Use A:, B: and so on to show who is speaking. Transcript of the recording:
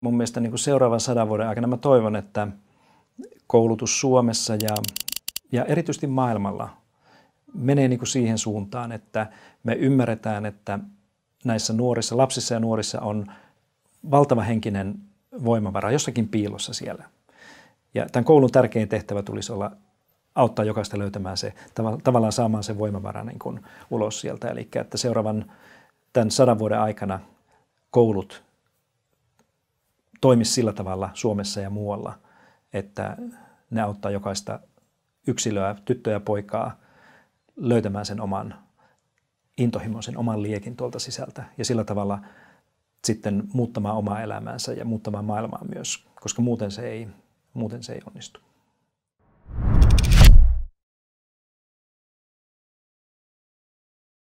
A: mun mielestä niin kuin seuraavan sadan vuoden aikana mä toivon, että koulutus Suomessa ja, ja erityisesti maailmalla menee niin kuin siihen suuntaan, että me ymmärretään, että näissä nuorissa, lapsissa ja nuorissa on valtava henkinen voimavara jossakin piilossa siellä. Ja tämän koulun tärkein tehtävä tulisi olla auttaa jokaista löytämään se, tavallaan saamaan se voimavara niin kuin ulos sieltä. Eli että seuraavan tämän sadan vuoden aikana koulut toimi sillä tavalla Suomessa ja muualla, että ne auttaa jokaista yksilöä, tyttöä ja poikaa löytämään sen oman intohimon, sen oman liekin tuolta sisältä ja sillä tavalla sitten muuttamaan omaa elämäänsä ja muuttamaan maailmaa myös, koska muuten se ei, muuten se ei onnistu.